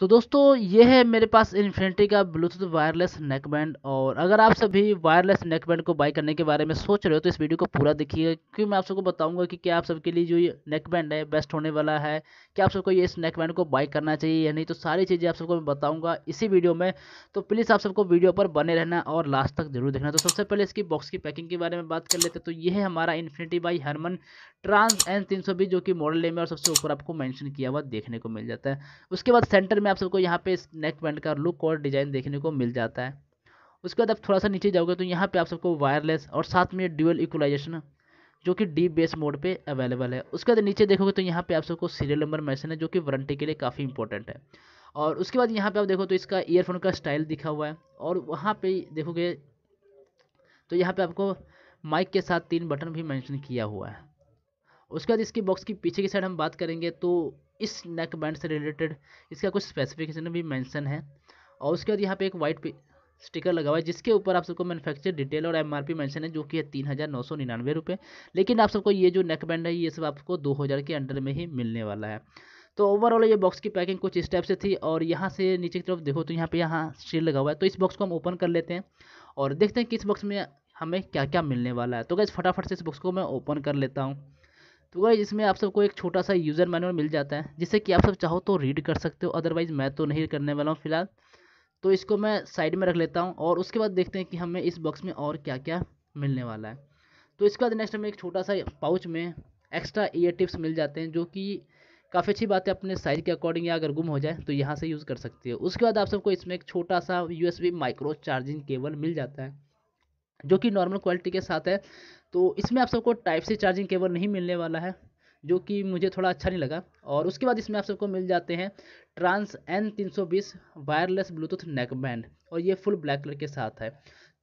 तो दोस्तों ये है मेरे पास इन्फिनिटी का ब्लूटूथ वायरलेस नेकबैंड और अगर आप सभी वायरलेस नेकबैंड को बाय करने के बारे में सोच रहे हो तो इस वीडियो को पूरा देखिएगा क्योंकि मैं आप सबको बताऊंगा कि क्या आप सबके लिए जो ये नेक बैंड है बेस्ट होने वाला है क्या आप सबको ये इस नेकबैंड को बाई करना चाहिए या नहीं तो सारी चीज़ें आप सबको मैं बताऊँगा इसी वीडियो में तो प्लीज़ आप सबको वीडियो पर बने रहना और लास्ट तक जरूर देखना तो सबसे पहले इसकी बॉक्स की पैकिंग के बारे में बात कर लेते तो ये है हमारा Infinity by Harman Tranz N तीन जो कि मॉडल नेम है और सबसे ऊपर आपको मैंशन किया हुआ देखने को मिल जाता है उसके बाद सेंटर में में आप सबको यहाँ पे इस नेक बैंड का लुक और डिज़ाइन देखने को मिल जाता है उसके बाद आप थोड़ा सा नीचे जाओगे तो यहाँ पे आप सबको वायरलेस और साथ में ड्यूअल इक्वलाइजेशन जो कि डीप बेस मोड पे अवेलेबल है उसके बाद नीचे देखोगे तो यहाँ पे आप सबको सीरियल नंबर मैंशन है जो कि वारंटी के लिए काफ़ी इंपॉर्टेंट है और उसके बाद यहाँ पे आप देखो तो इसका ईयरफोन का स्टाइल दिखा हुआ है और वहाँ पर देखोगे तो यहाँ पर आपको माइक के साथ तीन बटन भी मैंशन किया हुआ है उसके बाद इसके बॉक्स की पीछे की साइड हम बात करेंगे तो इस नेक बैंड से रिलेटेड इसका कुछ स्पेसिफिकेशन भी मैंसन है और उसके बाद यहाँ पर एक वाइट स्टिकर लगा हुआ है जिसके ऊपर आप सबको मैनुफैक्चर डिटेल और एम आर पी मेंशन है जो कि है तीन हज़ार नौ सौ निन्यानवे रुपये लेकिन आप सबको ये जो नेक बैंड है ये सब आपको दो हज़ार के अंडर में ही मिलने वाला है तो ओवरऑल ये बॉक्स की पैकिंग कुछ इस टाइप से थी और यहाँ से नीचे की तरफ देखो तो यहाँ पे यहाँ शील लगा हुआ है तो इस बॉक्स को हम ओपन कर लेते हैं और देखते हैं किस बॉक्स में हमें क्या क्या मिलने वाला है तो गैस फटाफट से इस बॉक्स को मैं ओपन कर लेता हूँ तो गाइज इसमें आप सबको एक छोटा सा यूज़र मैनुअल मिल जाता है जिससे कि आप सब चाहो तो रीड कर सकते हो अदरवाइज़ मैं तो नहीं करने वाला हूँ फिलहाल तो इसको मैं साइड में रख लेता हूँ और उसके बाद देखते हैं कि हमें इस बॉक्स में और क्या क्या मिलने वाला है तो इसके बाद नेक्स्ट हमें एक छोटा सा पाउच में एक्स्ट्रा ईयर टिप्स मिल जाते हैं जो कि काफ़ी अच्छी बात है अपने साइज़ के अकॉर्डिंग या अगर गुम हो जाए तो यहाँ से यूज़ कर सकती है उसके बाद आप सबको इसमें एक छोटा सा यूएसबी माइक्रो चार्जिंग केबल मिल जाता है जो कि नॉर्मल क्वालिटी के साथ है तो इसमें आप सबको टाइप सी चार्जिंग केबल नहीं मिलने वाला है जो कि मुझे थोड़ा अच्छा नहीं लगा और उसके बाद इसमें आप सबको मिल जाते हैं ट्रांस एन तीन सौ बीस वायरलेस ब्लूटूथ नेक बैंड और ये फुल ब्लैक कलर के साथ है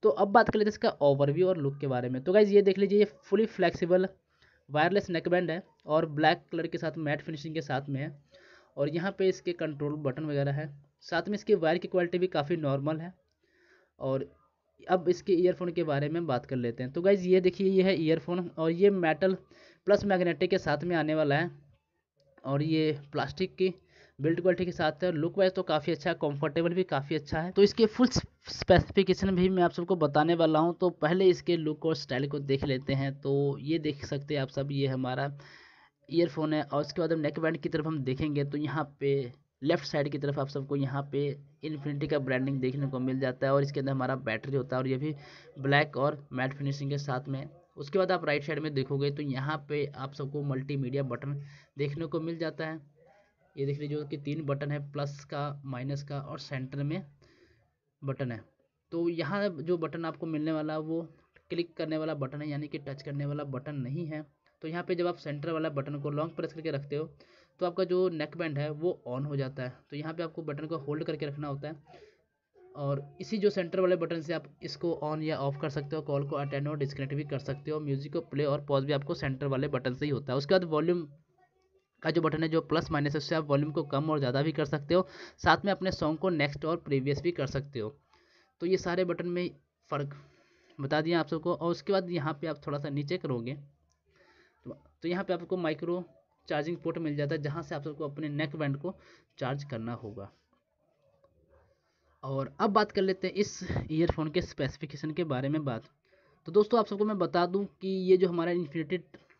तो अब बात कर लेते हैं इसका ओवरव्यू और लुक के बारे में तो गाइज़ ये देख लीजिए ये फुली फ्लैक्सीबल वायरलेस नेकबैंड है और ब्लैक कलर के साथ मैट फिनिशिंग के साथ में है और यहाँ पर इसके कंट्रोल बटन वगैरह है साथ में इसकी वायर की क्वालिटी भी काफ़ी नॉर्मल है और अब इसके ईयरफोन के बारे में बात कर लेते हैं तो गाइज़ ये देखिए ये है ईयरफोन और ये मेटल प्लस मैग्नेटिक के साथ में आने वाला है और ये प्लास्टिक की बिल्ड क्वालिटी के साथ है लुक वाइज तो काफ़ी अच्छा है कम्फर्टेबल भी काफ़ी अच्छा है तो इसके फुल स्पेसिफिकेशन भी मैं आप सबको बताने वाला हूँ तो पहले इसके लुक और स्टाइल को देख लेते हैं तो ये देख सकते हैं आप सब ये हमारा ईयरफोन है और उसके बाद हम नेक बैंड की तरफ हम देखेंगे तो यहाँ पे लेफ्ट साइड की तरफ आप सबको यहाँ पे इन्फिनिटी का ब्रांडिंग देखने को मिल जाता है और इसके अंदर हमारा बैटरी होता है और ये भी ब्लैक और मैट फिनिशिंग के साथ में उसके बाद आप राइट साइड में देखोगे तो यहाँ पे आप सबको मल्टीमीडिया बटन देखने को मिल जाता है ये देख लीजिए कि तीन बटन है प्लस का माइनस का और सेंटर में बटन है तो यहाँ जो बटन आपको मिलने वाला वो क्लिक करने वाला बटन है यानी कि टच करने वाला बटन नहीं है तो यहाँ पे जब आप सेंटर वाला बटन को लॉन्ग प्रेस करके रखते हो तो आपका जो नेक बैंड है वो ऑन हो जाता है तो यहाँ पे आपको बटन को होल्ड करके रखना होता है और इसी जो सेंटर वाले बटन से आप इसको ऑन या ऑफ कर सकते हो कॉल को अटेंड और डिस्कनेक्ट भी कर सकते हो म्यूज़िक को प्ले और पॉज भी आपको सेंटर वाले बटन से ही होता है उसके बाद वॉल्यूम का जो बटन है जो प्लस माइनस है उससे आप वॉल्यूम को कम और ज़्यादा भी कर सकते हो साथ में अपने सॉन्ग को नेक्स्ट और प्रीवियस भी कर सकते हो तो ये सारे बटन में फ़र्क बता दिया आप सबको और उसके बाद यहाँ पर आप थोड़ा सा नीचे करोगे तो यहाँ पर आपको माइक्रो चार्जिंग पोर्ट मिल जाता है जहाँ से आप सबको अपने नेक बैंड को चार्ज करना होगा और अब बात कर लेते हैं इस ईयरफोन के स्पेसिफिकेशन के बारे में बात तो दोस्तों आप सबको मैं बता दूं कि ये जो हमारा इन्फिनिटी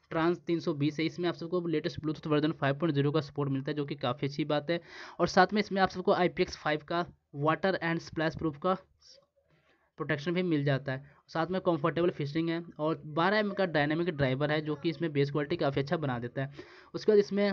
ट्रांस 320 है इसमें आप सबको लेटेस्ट ब्लूटूथ वर्जन 5.0 का सपोर्ट मिलता है जो कि काफ़ी अच्छी बात है और साथ में इसमें आप सबको आई पी का वाटर एंड स्प्लैश प्रूफ का प्रोटेक्शन भी मिल जाता है साथ में कंफर्टेबल फिशिंग है और बारह एम का डायनामिक ड्राइवर है जो कि इसमें बेस क्वालिटी काफ़ी अच्छा बना देता है उसके बाद इसमें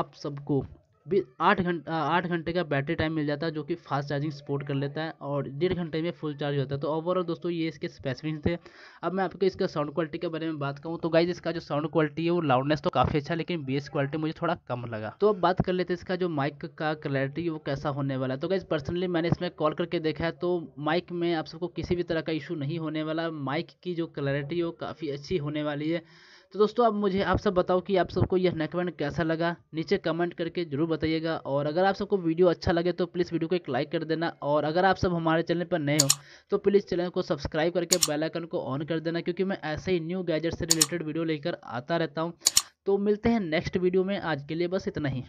आप सबको भी आठ घंटा आठ घंटे का बैटरी टाइम मिल जाता है जो कि फास्ट चार्जिंग सपोर्ट कर लेता है और डेढ़ घंटे में फुल चार्ज होता है तो ओवरऑल दोस्तों ये इसके स्पेसिफिक्स थे अब मैं आपको इसका साउंड क्वालिटी के बारे में बात करूँ तो गाइज इसका जो साउंड क्वालिटी है वो लाउडनेस तो काफ़ी अच्छा लेकिन बेस क्वालिटी मुझे थोड़ा कम लगा तो अब बात कर लेते हैं इसका जो माइक का क्लैरिटी वो कैसा होने वाला है तो गाइज पर्सनली मैंने इसमें कॉल करके देखा है तो माइक में आप सबको किसी भी तरह का इशू नहीं होने वाला माइक की जो क्लैरिटी वो काफ़ी अच्छी होने वाली है तो दोस्तों अब मुझे आप सब बताओ कि आप सबको यह नेकबैंड कैसा लगा नीचे कमेंट करके जरूर बताइएगा और अगर आप सबको वीडियो अच्छा लगे तो प्लीज़ वीडियो को एक लाइक कर देना और अगर आप सब हमारे चैनल पर नए हो तो प्लीज़ चैनल को सब्सक्राइब करके बेलाइकन को ऑन कर देना क्योंकि मैं ऐसे ही न्यू गैजेट से रिलेटेड वीडियो लेकर आता रहता हूँ तो मिलते हैं नेक्स्ट वीडियो में आज के लिए बस इतना ही